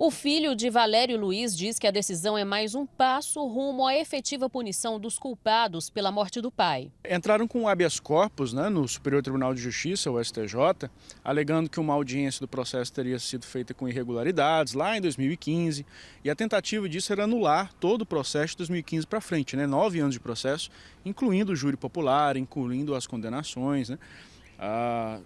O filho de Valério Luiz diz que a decisão é mais um passo rumo à efetiva punição dos culpados pela morte do pai. Entraram com habeas corpus né, no Superior Tribunal de Justiça, o STJ, alegando que uma audiência do processo teria sido feita com irregularidades lá em 2015 e a tentativa disso era anular todo o processo de 2015 para frente, né, nove anos de processo, incluindo o júri popular, incluindo as condenações. Né, a ah,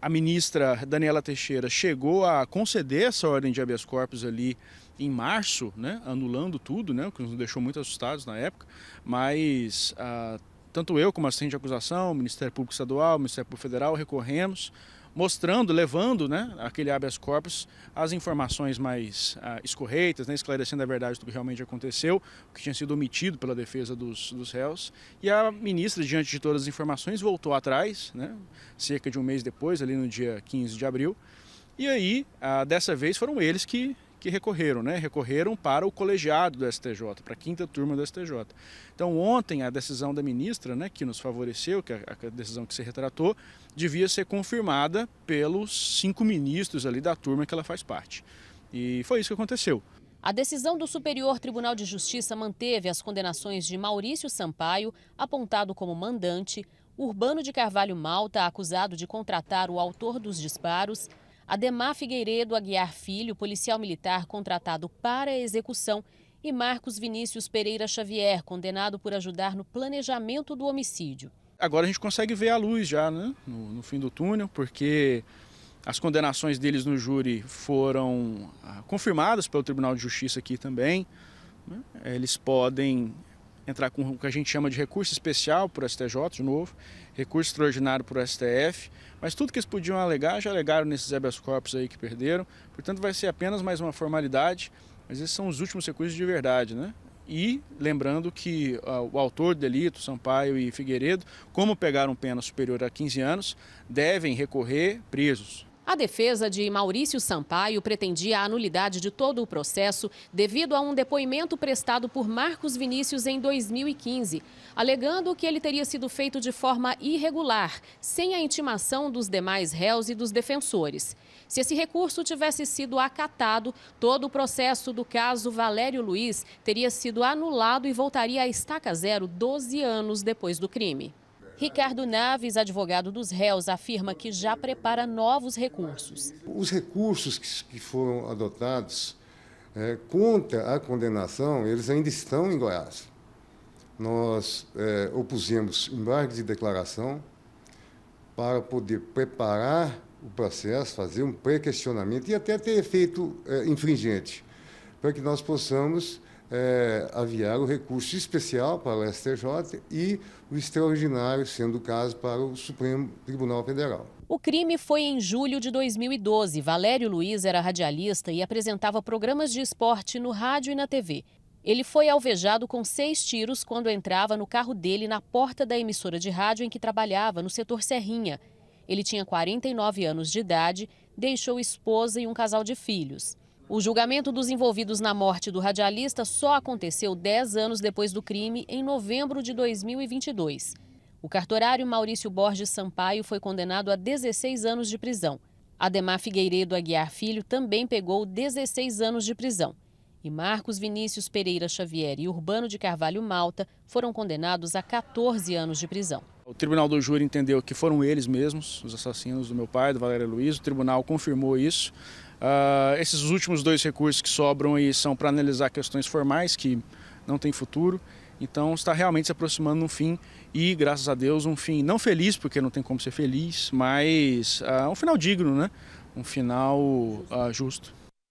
a ministra Daniela Teixeira chegou a conceder essa ordem de habeas corpus ali em março, né, anulando tudo, né, o que nos deixou muito assustados na época, mas ah, tanto eu como assistente de acusação, Ministério Público Estadual, Ministério Público Federal recorremos mostrando, levando né, aquele habeas corpus as informações mais ah, escorreitas, né, esclarecendo a verdade do que realmente aconteceu, o que tinha sido omitido pela defesa dos, dos réus. E a ministra, diante de todas as informações, voltou atrás, né, cerca de um mês depois, ali no dia 15 de abril. E aí, ah, dessa vez, foram eles que que recorreram, né? Recorreram para o colegiado do STJ, para a quinta turma do STJ. Então, ontem a decisão da ministra, né, que nos favoreceu, que é a, decisão que se retratou, devia ser confirmada pelos cinco ministros ali da turma que ela faz parte. E foi isso que aconteceu. A decisão do Superior Tribunal de Justiça manteve as condenações de Maurício Sampaio, apontado como mandante, Urbano de Carvalho Malta, acusado de contratar o autor dos disparos, Ademar Figueiredo Aguiar Filho, policial militar contratado para a execução, e Marcos Vinícius Pereira Xavier, condenado por ajudar no planejamento do homicídio. Agora a gente consegue ver a luz já né? no, no fim do túnel, porque as condenações deles no júri foram ah, confirmadas pelo Tribunal de Justiça aqui também. Né. Eles podem entrar com o que a gente chama de recurso especial para o STJ, de novo, recurso extraordinário para o STF, mas tudo que eles podiam alegar já alegaram nesses habeas corpus aí que perderam, portanto vai ser apenas mais uma formalidade, mas esses são os últimos recursos de verdade, né? E lembrando que uh, o autor do delito, Sampaio e Figueiredo, como pegaram pena superior a 15 anos, devem recorrer presos. A defesa de Maurício Sampaio pretendia a nulidade de todo o processo devido a um depoimento prestado por Marcos Vinícius em 2015, alegando que ele teria sido feito de forma irregular, sem a intimação dos demais réus e dos defensores. Se esse recurso tivesse sido acatado, todo o processo do caso Valério Luiz teria sido anulado e voltaria à estaca zero 12 anos depois do crime. Ricardo Naves, advogado dos réus, afirma que já prepara novos recursos. Os recursos que foram adotados é, contra a condenação, eles ainda estão em Goiás. Nós é, opusemos embarque de declaração para poder preparar o processo, fazer um pré-questionamento e até ter efeito é, infringente, para que nós possamos é, aviar o recurso especial para o STJ e o extraordinário, sendo o caso, para o Supremo Tribunal Federal. O crime foi em julho de 2012. Valério Luiz era radialista e apresentava programas de esporte no rádio e na TV. Ele foi alvejado com seis tiros quando entrava no carro dele na porta da emissora de rádio em que trabalhava, no setor Serrinha. Ele tinha 49 anos de idade, deixou esposa e um casal de filhos. O julgamento dos envolvidos na morte do radialista só aconteceu 10 anos depois do crime, em novembro de 2022. O cartorário Maurício Borges Sampaio foi condenado a 16 anos de prisão. Ademar Figueiredo Aguiar Filho também pegou 16 anos de prisão. E Marcos Vinícius Pereira Xavier e Urbano de Carvalho Malta foram condenados a 14 anos de prisão. O tribunal do júri entendeu que foram eles mesmos os assassinos do meu pai, do Valério Luiz. O tribunal confirmou isso. Uh, esses últimos dois recursos que sobram aí são para analisar questões formais que não têm futuro. Então está realmente se aproximando um fim e, graças a Deus, um fim não feliz, porque não tem como ser feliz, mas uh, um final digno, né? um final uh, justo.